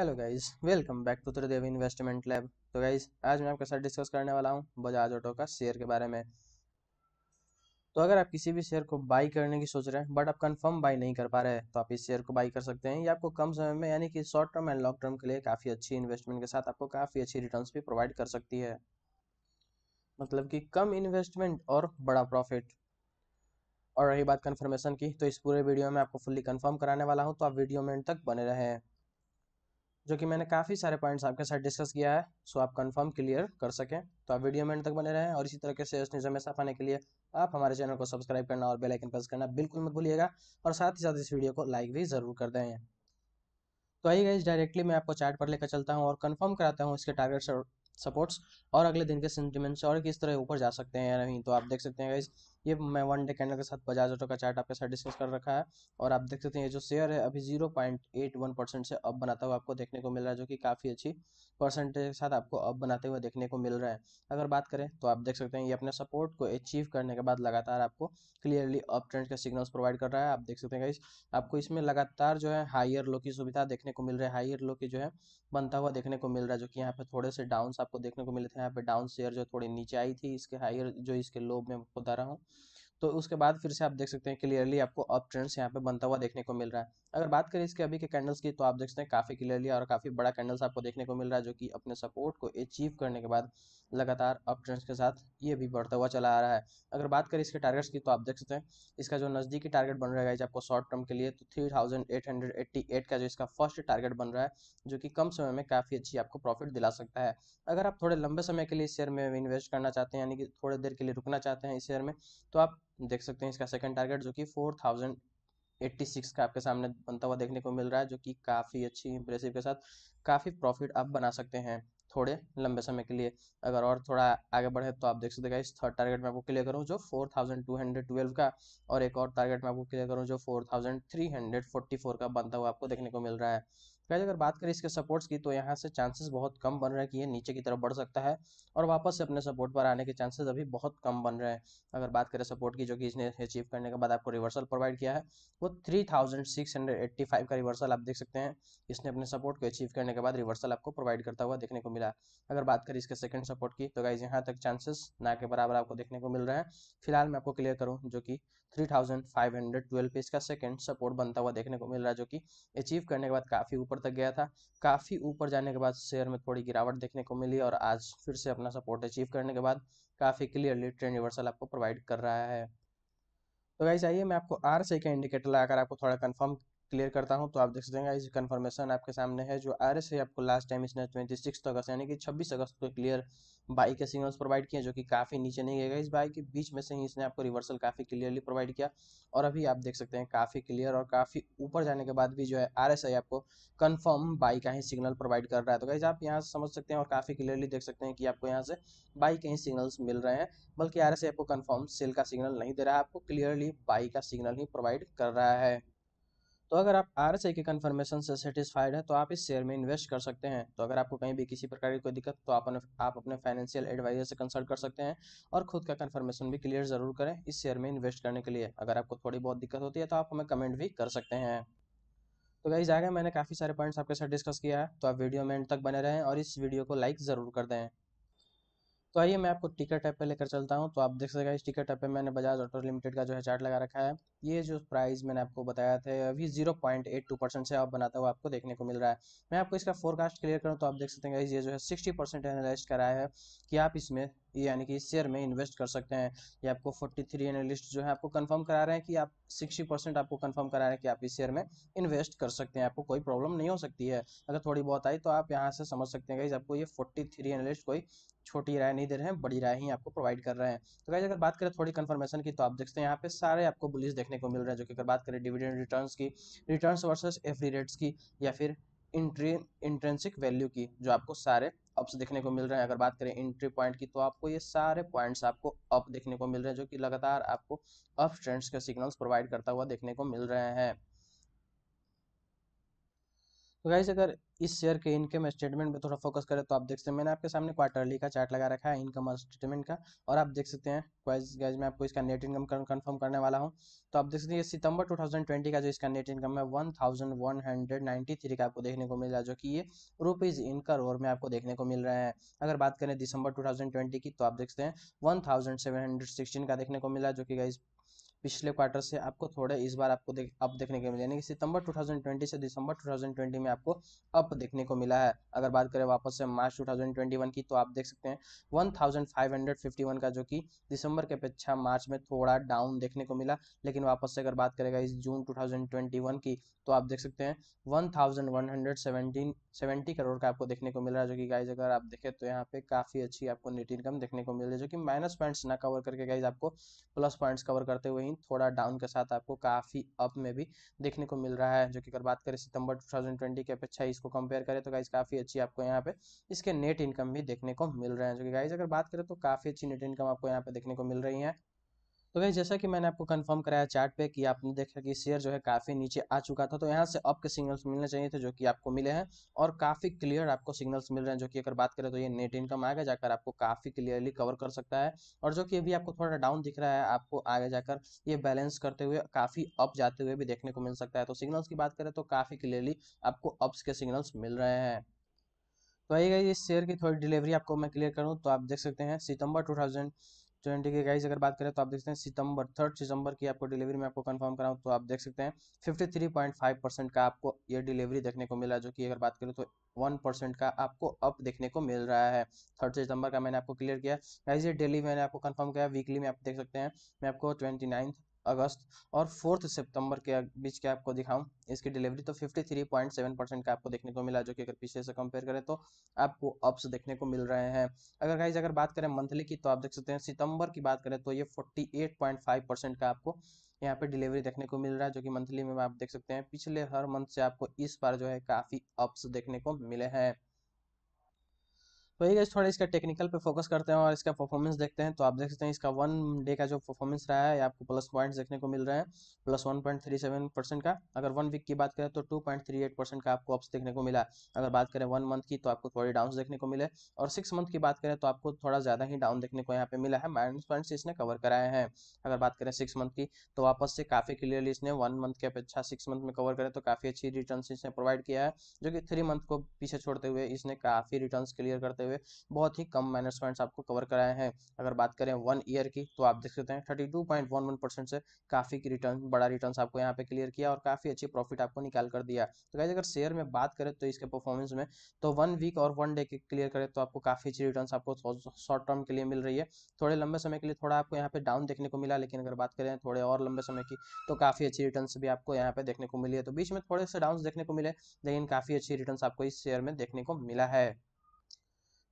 hello guys welcome back to Tridevi investment lab तो guys आज मैं आपके साथ डिस्कस करने वाला हूँ बजाज ऑटो का शेयर के बारे में तो अगर आप किसी भी शेयर को बाई करने की सोच रहे हैं बट आप कंफर्म बाई नहीं कर पा रहे तो आप इस शेयर को बाई कर सकते हैं ये आपको कम समय में यानी कि short term and long term के लिए काफ़ी अच्छी इन्वेस्टमेंट के साथ आपको काफ़ी अच्छी रिटर्न भी प्रोवाइड कर सकती है मतलब कि कम इन्वेस्टमेंट और बड़ा प्रॉफिट और रही बात कन्फर्मेशन की तो इस पूरे वीडियो में आपको फुल्ली कन्फर्म कराने वाला हूँ तो आप वीडियो में तक बने रहें जो कि मैंने काफ़ी सारे पॉइंट्स आपके साथ डिस्कस किया है सो आप कंफर्म क्लियर कर सकें तो आप वीडियो में तक बने रहें और इसी तरह के से न्यूज़ हमेशा पाने के लिए आप हमारे चैनल को सब्सक्राइब करना और बेलाइकन प्रेस करना बिल्कुल मत भूलिएगा और साथ ही साथ इस वीडियो को लाइक भी ज़रूर कर दें तो आइए गाइज डायरेक्टली मैं आपको चार्ट पर लेकर चलता हूँ और कन्फर्म कराता हूँ इसके टारगेट्स और सपोर्ट्स और अगले दिन के सेंटिमेंट्स और किस तरह ऊपर जा सकते हैं या नहीं तो आप देख सकते हैं गाइज ये मैं वन डे कैंडल के साथ बजाज ऑटो का चार्ट आपके साथ डिस्कस कर रखा है और आप देख सकते हैं ये जो शेयर है अभी zero point eight one percent से अप बनाता हुआ आपको देखने को मिल रहा है जो कि काफ़ी अच्छी परसेंटेज के साथ आपको अप बनाते हुए देखने को मिल रहा है अगर बात करें तो आप देख सकते हैं ये अपने सपोर्ट को अचीव करने के बाद लगातार आपको क्लियरली अप ट्रेंड के सिग्नल्स प्रोवाइड कर रहा है आप देख सकते हैं आपको इसमें लगातार जो है हाइयर लो की सुविधा देखने को मिल रहा है हाइयर लो की जो है बनता हुआ देखने को मिल रहा है जो कि यहाँ पे थोड़े से डाउन आपको देखने को मिले थे यहाँ पे डाउन शेयर जो थोड़ी नीचे आई थी इसके हायर जो इसके लो में बता रहा हूँ तो उसके बाद फिर से आप देख सकते हैं क्लियरली आपको अप ट्रेंड्स यहाँ पे बनता हुआ देखने को मिल रहा है अगर बात करें इसके अभी के कैंडल्स की तो आप देख सकते हैं काफ़ी क्लियरली और काफ़ी बड़ा कैंडल्स आपको देखने को मिल रहा है जो कि अपने सपोर्ट को अचीव करने के बाद लगातार अप ट्रेंड्स के साथ ये भी बढ़ता हुआ चला आ रहा है अगर बात करें इसके टारगेट्स की तो आप देख सकते हैं इसका जो नज़दीकी टारगेट बन रहा है आपको शॉर्ट टर्म के लिए तो three thousand eight hundred eighty eight का जो इसका फर्स्ट टारगेट बन रहा है जो कि कम समय में काफ़ी अच्छी आपको प्रॉफिट दिला सकता है अगर आप थोड़े लंबे समय के लिए शेयर में इन्वेस्ट करना चाहते हैं यानी कि थोड़ी देर के लिए रुकना चाहते हैं इस शेयर में तो आप देख सकते हैं इसका सेकंड टारगेट जो कि फोर थाउजेंड एट्टी सिक्स का आपके सामने बनता हुआ देखने को मिल रहा है जो कि काफ़ी अच्छी इंप्रेसिव के साथ काफ़ी प्रॉफिट आप बना सकते हैं थोड़े लंबे समय के लिए अगर और थोड़ा आगे बढ़े तो आप देख सकते हैं इस थर्ड टारगेट मैं आपको क्लियर करूँ जो four thousand two hundred twelve का और एक और टारगेट मैं आपको क्लियर करूँ जो four thousand three hundred forty four का बनता हुआ आपको देखने को मिल रहा है गैज अगर बात करें इसके सपोर्ट्स की तो यहाँ से चांसेस बहुत कम बन रहे हैं कि ये नीचे की तरफ बढ़ सकता है और वापस से अपने सपोर्ट पर आने के चांसेस अभी बहुत कम बन रहे हैं अगर बात करें सपोर्ट की जो कि इसने अचीव करने के बाद आपको रिवर्सल प्रोवाइड किया है वो 3685 का रिवर्सल आप देख सकते हैं इसने अपने सपोर्ट को अचीव करने के बाद रिवर्सल आपको प्रोवाइड करता हुआ देखने को मिला अगर बात करें इसके सेकेंड सपोर्ट की तो गाइज यहाँ तक चांसेस ना के बराबर आपको देखने को मिल रहे हैं फिलहाल मैं आपको क्लियर करूँ जो कि 3512 पे इसका सेकेंड सपोर्ट बनता हुआ देखने को मिल रहा है जो कि अचीव करने के बाद काफ़ी ऊपर ऊपर तक गया था काफ़ी ऊपर जाने के बाद शेयर में थोड़ी गिरावट देखने को मिली और आज फिर से अपना सपोर्ट अचीव करने के बाद काफ़ी क्लियरली ट्रेंड रिवर्सल आपको प्रोवाइड कर रहा है तो वैसे आइए मैं आपको आर से का इंडिकेटर लगाकर आपको थोड़ा कंफर्म क्लियर करता हूँ तो आप देख सकते हैं इस कन्फर्मेशन आपके सामने है जो आर एस है आपको लास्ट टाइम इसने ट्वेंटी सिक्स अगस्त यानी कि छब्बीस अगस्त को क्लियर बाई के सिग्नल्स प्रोवाइड किए जो कि काफ़ी नीचे नहीं गएगा इस बाई के बीच में से ही इसने आपको रिवर्सल काफ़ी क्लियरली प्रोवाइड किया और अभी आप देख सकते हैं काफ़ी क्लियर और काफ़ी ऊपर जाने के बाद भी जो है आर एस आई आपको कन्फर्म बाई का ही सिग्नल प्रोवाइड कर रहा है तो गाइज आप यहाँ से समझ सकते हैं और काफ़ी क्लियरली देख सकते हैं कि आपको यहाँ से बाई के ही सिग्नल्स मिल रहे हैं बल्कि आर एस आई आपको कन्फर्म सेल का सिग्नल नहीं दे रहा है आपको क्लियरली बाई का सिग्नल ही प्रोवाइड कर रहा है तो अगर आप आर के कन्फर्मेशन से सेटिस्फाइड है तो आप इस शेयर में इन्वेस्ट कर सकते हैं तो अगर आपको कहीं भी किसी प्रकार की कोई दिक्कत तो आप आप अपने फाइनेंशियल एडवाइजर से कंसल्ट कर सकते हैं और खुद का कन्फर्मेशन भी क्लियर जरूर करें इस शेयर में इन्वेस्ट करने के लिए अगर आपको थोड़ी बहुत दिक्कत होती है तो आप हमें कमेंट भी कर सकते हैं तो गाइज आगे मैंने काफ़ी सारे पॉइंट्स आपके साथ डिस्कस किया है तो आप वीडियो में एंड तक बने रहें और इस वीडियो को लाइक ज़रूर कर दें तो आइए मैं आपको टिकर टाइप पे लेकर चलता हूँ तो आप देख सकते हैं इस टिकर टाइप पे मैंने बजाज ऑटो लिमिटेड का जो है चार्ट लगा रखा है ये जो प्राइस मैंने आपको बताया था अभी zero point eight two percent से आप बनाता हुआ आपको देखने को मिल रहा है मैं आपको इसका फोरकास्ट क्लियर करूँ तो आप देख सकते हैं ये जो है सिक्सटी परसेंट एनालाइज कराया है कि आप इसमें यानी कि इस शेयर में इन्वेस्ट कर सकते हैं ये आपको 43 एनालिस्ट जो है आपको कंफर्म करा रहे हैं कि आप 60 परसेंट आपको कंफर्म करा रहे हैं कि आप इस शेयर में इन्वेस्ट कर सकते हैं आपको कोई प्रॉब्लम नहीं हो सकती है अगर थोड़ी बहुत आई तो आप यहाँ से समझ सकते हैं गाइज आपको ये 43 एनालिस्ट कोई छोटी राय नहीं दे रहे हैं बड़ी राय ही आपको प्रोवाइड कर रहे हैं तो गाइज अगर बात करें थोड़ी कन्फर्मेशन की तो आप देखते हैं यहाँ पे सारे आपको बुलिस देखने को मिल रहे हैं जो कि अगर बात करें डिविडेंड रिटर्न की रिटर्न वर्सेज एफ रेट्स की या फिर इंट्री इंट्रेंसिक वैल्यू की जो आपको सारे अप्स देखने को मिल रहे हैं अगर बात करें एंट्री पॉइंट की तो आपको ये सारे पॉइंट्स आपको अप देखने को मिल रहे हैं जो कि लगातार आपको अप ट्रेंड्स के सिग्नल्स प्रोवाइड करता हुआ देखने को मिल रहे हैं तो गाइज अगर इस शेयर के इनकम स्टेटमेंट पे थोड़ा फोकस करें तो आप देख सकते हैं मैंने आपके सामने क्वार्टरली का चार्ट लगा रखा है इनकम स्टेटमेंट का और आप देख सकते हैं गाइज मैं आपको इसका नेट इनकम कंफर्म करने वाला हूं तो आप देख सकते हैं सितंबर 2020 का जो इसका नेट इनकम है 1193 का आपको देखने को मिल रहा है जो कि ये रुपीज इन करोड़ में आपको देखने को मिल रहे हैं अगर बात करें दिसंबर ट्वेंटी की तो आप देखते हैं 1716 का देखने को मिला जो कि गाइज पिछले क्वार्टर से आपको थोड़े इस बार आपको देख अप देखने को मिले यानी कि सितंबर 2020 से दिसंबर 2020 में आपको अप देखने को मिला है अगर बात करें वापस से मार्च 2021 की तो आप देख सकते हैं 1551 का जो कि दिसंबर के अपेक्षा मार्च में थोड़ा डाउन देखने को मिला लेकिन वापस से अगर बात करेगा इस जून टू की तो आप देख सकते हैं वन सेवेंटी करोड़ का आपको देखने को मिल रहा है जो कि गाइज अगर आप देखें तो यहाँ पे काफ़ी अच्छी आपको नेट इनकम देखने को मिल रही है जो कि माइनस पॉइंट्स ना कवर करके गाइज आपको प्लस पॉइंट्स कवर करते हुए ही थोड़ा डाउन के साथ आपको काफ़ी अप में भी देखने को मिल रहा है जो कि अगर बात करें सितंबर ट्वेंटी की अपेक्षा इसको कंपेयर करें तो गाइज काफ़ी अच्छी आपको यहाँ पे इसके नेट इनकम भी देखने को मिल रहे हैं जो कि गाइज अगर बात करें तो काफ़ी अच्छी नेट इनकम आपको यहाँ पे देखने को मिल रही है तो भाई जैसा कि मैंने आपको कंफर्म कराया चार्ट पे कि आपने देखा कि शेयर जो है काफ़ी नीचे आ चुका था तो यहाँ से अप के सिग्नल्स मिलने चाहिए थे जो कि आपको मिले हैं और काफ़ी क्लियर आपको सिग्नल्स मिल रहे हैं जो कि अगर बात करें तो ये नेट इनकम आगे जाकर आपको काफ़ी क्लियरली कवर कर सकता है और जो कि अभी आपको थोड़ा डाउन दिख रहा है आपको आगे जाकर ये बैलेंस करते हुए काफ़ी अप जाते हुए भी देखने को मिल सकता है तो सिग्नल्स की बात करें तो काफ़ी क्लियरली आपको अप्स के सिग्नल्स मिल रहे हैं तो आइएगा ये शेयर की थोड़ी डिलीवरी आपको मैं क्लियर करूँ तो आप देख सकते हैं सितंबर टू ट्वेंटी की गाइस अगर बात करें तो आप देखते हैं सितंबर थर्ड सितंबर की आपको डिलीवरी में आपको कंफर्म कराऊँ तो आप देख सकते हैं 53.5 परसेंट का आपको ये डिलीवरी देखने को मिला जो कि अगर बात करें तो वन परसेंट का आपको अप देखने को मिल रहा है थर्ड सितंबर का मैंने आपको क्लियर किया गाइस ये डेली मैंने आपको कन्फर्म किया वीकली में आप देख सकते हैं मैं आपको ट्वेंटी अगस्त और फोर्थ सितंबर के बीच के आपको दिखाऊं इसकी डिलीवरी तो 53.7 परसेंट का आपको देखने को मिला जो कि अगर पीछे से कंपेयर करें तो आपको अप्स देखने को मिल रहे हैं अगर गाइज अगर बात करें मंथली की तो आप देख सकते हैं सितंबर की बात करें तो ये 48.5 परसेंट का आपको यहाँ पे डिलीवरी देखने को मिल रहा है जो कि मंथली में आप देख सकते हैं पिछले हर मंथ से आपको इस बार जो है काफ़ी अप्स देखने को मिले हैं तो ये थोड़ा इसका टेक्निकल पे फोकस करते हैं और इसका परफॉर्मेंस देखते हैं तो आप देख सकते हैं इसका वन डे का जो परफॉर्मेंस रहा है आपको प्लस पॉइंट्स देखने को मिल रहे हैं plus one point three seven percent का अगर वन वीक की बात करें तो two point three eight percent का आपको अप्स देखने को मिला अगर बात करें वन मंथ की तो आपको थोड़ी डाउन देखने को मिले और सिक्स मंथ की बात करें तो आपको थोड़ा ज़्यादा ही डाउन देखने को यहाँ पे मिला है माइनस पॉइंट इसने कवर कराए हैं अगर बात करें सिक्स मंथ की तो वापस से काफ़ी क्लियरली इसने वन मंथ की अपेक्षा सिक्स मंथ में कवर करें तो काफ़ी अच्छी रिटर्न इसने प्रोवाइड किया है जो कि थ्री मंथ को पीछे छोड़ते हुए इसने काफ़ी रिटर्न क्लियर करते हुए हुए बहुत ही कम माइनस पॉइंट्स आपको कवर कराए हैं अगर बात करें वन ईयर की तो आप देख सकते हैं thirty two point one one percent से काफ़ी रिटर्न बड़ा रिटर्न आपको यहाँ पे क्लियर किया और काफ़ी अच्छी प्रॉफिट आपको निकाल कर दिया तो गाइज अगर शेयर में बात करें तो इसके परफॉर्मेंस में तो वन वीक और वन डे के क्लियर करें तो आपको काफ़ी अच्छी रिटर्न आपको शॉर्ट टर्म के लिए मिल रही है थोड़े लंबे समय के लिए थोड़ा आपको यहाँ पे डाउन देखने को मिला लेकिन अगर बात करें थोड़े और लंबे समय की तो काफ़ी अच्छी रिटर्न भी आपको यहाँ पे देखने को मिली है तो बीच में थोड़े से डाउन देखने को मिले लेकिन काफ़ी अच्छी रिटर्न आपको इस शेयर में देखने को मिला है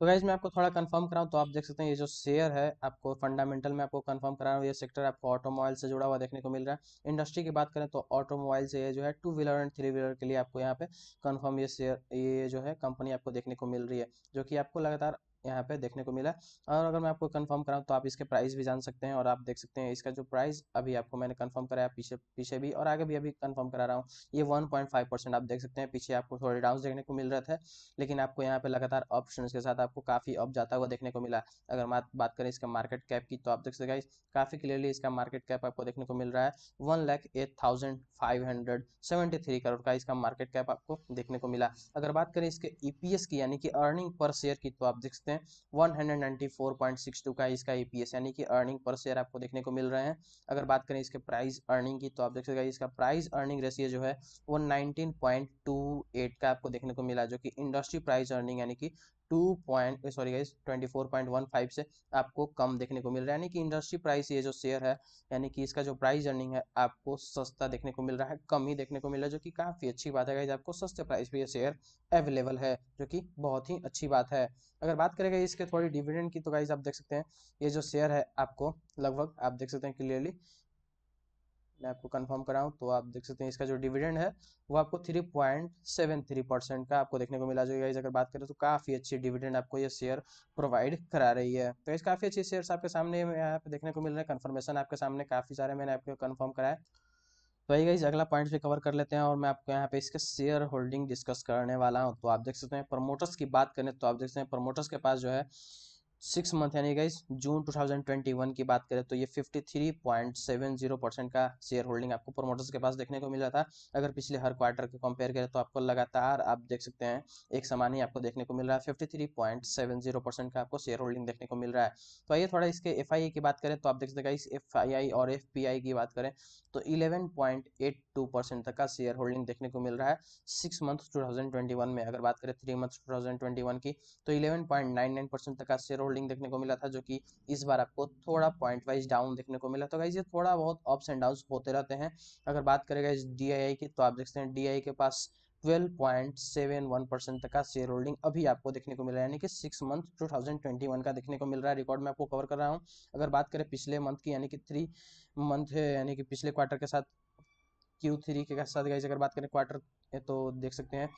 तो गाइज मैं आपको थोड़ा कंफर्म कराऊँ तो आप देख सकते हैं ये जो शेयर है आपको फंडामेंटल में आपको कंफर्म करा रहा हूँ ये सेक्टर आपको ऑटोमोबाइल से जुड़ा हुआ देखने को मिल रहा है इंडस्ट्री की बात करें तो ऑटोमोबाइल से ये जो है two wheeler and three wheeler के लिए आपको यहाँ पे कंफर्म ये शेयर ये जो है कंपनी आपको देखने को मिल रही है जो कि आपको लगातार यहाँ पे देखने को मिला और अगर मैं आपको कंफर्म कराऊँ तो आप इसके प्राइस भी जान सकते हैं और आप देख सकते हैं इसका जो प्राइस अभी आपको मैंने कंफर्म कराया पीछे पीछे भी और आगे भी अभी कंफर्म करा रहा हूँ ये 1.5 परसेंट आप देख सकते हैं पीछे आपको थोड़े डाउन देखने को मिल रहा था लेकिन आपको यहाँ पे लगातार ऑप्शन के साथ आपको काफ़ी अप जाता हुआ देखने को मिला अगर बात करें इसका मार्केट कैप की तो आप देख सकते काफ़ी क्लियरली इसका मार्केट कैप आपको देखने को मिल रहा है one lakh eight thousand five hundred seventy three crore का इसका मार्केट कैप आपको देखने को मिला अगर बात करें इसके ईपीएस e की यानी कि अर्निंग पर शेयर की तो आप देख सकते सकते हैं one hundred ninety four point six two का इसका ईपीएस e यानी कि अर्निंग पर शेयर आपको देखने को मिल रहे हैं अगर बात करें इसके प्राइस अर्निंग की तो आप देख सकते हैं इसका प्राइस अर्निंग रेशियो जो है वो 19.28 का आपको देखने को मिला जो कि इंडस्ट्री प्राइस अर्निंग यानी कि two point sorry guys twenty four point one five से आपको कम देखने को मिल रहा है यानी कि इंडस्ट्री प्राइस ये जो शेयर है यानी कि इसका जो प्राइस अर्निंग है आपको सस्ता देखने को मिल रहा है कम ही देखने को मिल रहा है जो कि काफ़ी अच्छी बात है गाइज आपको सस्ते प्राइस पर यह शेयर अवेलेबल है जो कि बहुत ही अच्छी बात है अगर बात करेगा इसके थोड़ी डिविडेंड की तो गाइज आप देख सकते हैं ये जो शेयर है आपको लगभग आप देख सकते हैं क्लियरली मैं आपको कंफर्म कराऊं तो आप देख सकते हैं इसका जो डिविडेंड है वो आपको three point seven three percent का आपको देखने को मिला जो गाइज अगर बात करें तो काफ़ी अच्छी डिविडेंड आपको ये शेयर प्रोवाइड करा रही है तो इस काफ़ी अच्छे शेयर आपके सामने यहाँ पे देखने को मिल रहे हैं कन्फर्मेशन आपके सामने काफ़ी सारे मैंने आपको कन्फर्म कराया तो ये गाइज अगला पॉइंट भी कवर कर लेते हैं और मैं आपको यहाँ पे इसके शेयर होल्डिंग डिस्कस करने वाला हूँ तो आप देख सकते हैं प्रमोटर्स की बात करें तो आप देख सकते हैं प्रमोटर्स के पास जो है सिक्स मंथ यानी गाइस जून 2021 की बात करें तो ये 53.70 परसेंट का शेयर होल्डिंग आपको प्रमोटर्स के पास देखने को मिला था अगर पिछले हर क्वार्टर के कंपेयर करें तो आपको लगातार आप देख सकते हैं एक समान ही आपको देखने को मिल रहा है 53.70 परसेंट का आपको शेयर होल्डिंग देखने को मिल रहा है तो आइए थोड़ा इसके एफ की बात करें तो आप देख सकते गाइज एफ और एफ की बात करें तो इलेवन तक का शेयर होल्डिंग देखने को मिल रहा है सिक्स मंथ टू में अगर बात करें थ्री मंथ टू की तो इलेवन तक का शेयर होल्डिंग देखने को मिला था जो कि इस बार आपको थोड़ा पॉइंट वाइज डाउन देखने को मिला तो गाइज ये थोड़ा बहुत अप्स एंड डाउन होते रहते हैं अगर बात करेगा इस डी की तो आप देखते हैं डी के पास 12.71 परसेंट तक का शेयर होल्डिंग अभी आपको देखने को मिल रहा है यानी कि सिक्स मंथ 2021 का देखने को मिल रहा है रिकॉर्ड मैं आपको कवर कर रहा हूं अगर बात करें पिछले मंथ की यानी कि थ्री मंथ यानी कि पिछले क्वार्टर के साथ Q3 के साथ गाइज अगर बात करें क्वार्टर तो देख सकते हैं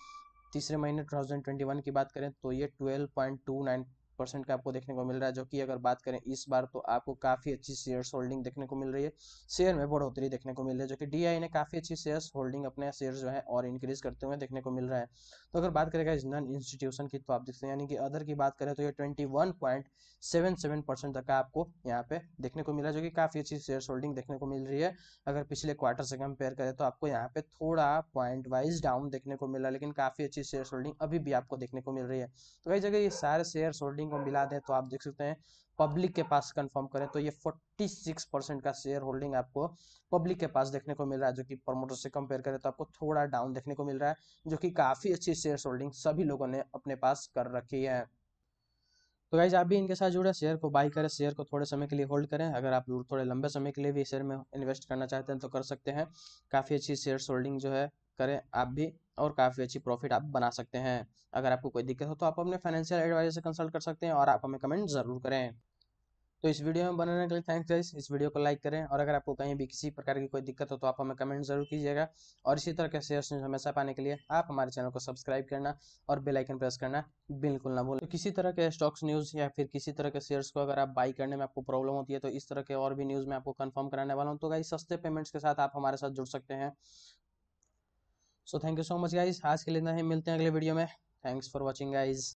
तीसरे महीने 2021 की बात करें तो ये 12.29 परसेंट का आपको देखने को मिल रहा है जो कि अगर बात करें इस बार तो आपको काफ़ी अच्छी शेयर होल्डिंग देखने को मिल रही है शेयर में बढ़ोतरी देखने को मिल रही है जो कि डी ने काफ़ी अच्छी शेयर होल्डिंग अपने शेयर जो है और इंक्रीज करते हुए देखने को मिल रहा है तो अगर बात करेगा इस नन इंस्टीट्यूशन की तो आप देखते हैं यानी कि अदर की बात करें तो ये ट्वेंटी तक का आपको यहाँ पे देखने को मिल रहा है जो कि काफ़ी अच्छी शेयर होल्डिंग देखने को मिल रही है अगर पिछले क्वार्टर से कंपेयर करें तो आपको यहाँ पे थोड़ा पॉइंट वाइज डाउन देखने को मिला लेकिन काफ़ी अच्छी शेयर होल्डिंग अभी भी आपको देखने को मिल रही है तो कई जगह ये सारे शेयर होल्डिंग को मिला दें तो आप देख सकते हैं पब्लिक के पास कंफर्म करें तो ये 46 परसेंट का शेयर होल्डिंग आपको पब्लिक के पास देखने को मिल रहा है जो कि प्रमोटर से कंपेयर करें तो आपको थोड़ा डाउन देखने को मिल रहा है जो कि काफ़ी अच्छी शेयर होल्डिंग सभी लोगों ने अपने पास कर रखी है तो गाइज आप भी इनके साथ जुड़े शेयर को बाई करें शेयर को थोड़े समय के लिए होल्ड करें अगर आप थोड़े लंबे समय के लिए भी शेयर में इन्वेस्ट करना चाहते हैं तो कर सकते हैं काफ़ी अच्छी शेयर होल्डिंग जो है करें आप भी और काफ़ी अच्छी प्रॉफिट आप बना सकते हैं अगर आपको कोई दिक्कत हो तो आप अपने फाइनेंशियल एडवाइजर से कंसल्ट कर सकते हैं और आप हमें कमेंट ज़रूर करें तो इस वीडियो में बनाने के लिए थैंक्स गाइस इस वीडियो को लाइक करें और अगर आपको कहीं भी किसी प्रकार की कोई दिक्कत हो तो आप हमें कमेंट जरूर कीजिएगा और इसी तरह के शेयर हमेशा पाने के लिए आप हमारे चैनल को सब्सक्राइब करना और बेल आइकन प्रेस करना बिल्कुल ना भूलें तो किसी तरह के स्टॉक्स न्यूज़ या फिर किसी तरह के शेयर्स को अगर आप बाई करने में आपको प्रॉब्लम होती है तो इस तरह के और भी न्यूज़ में आपको कन्फर्म कराने वाला हूँ तो गाइस सस्ते पेमेंट्स के साथ आप हमारे साथ जुड़ सकते हैं so thank you so much guys आज के लिए ना ही मिलते हैं अगले वीडियो में थैंक्स फॉर वॉचिंग गाइज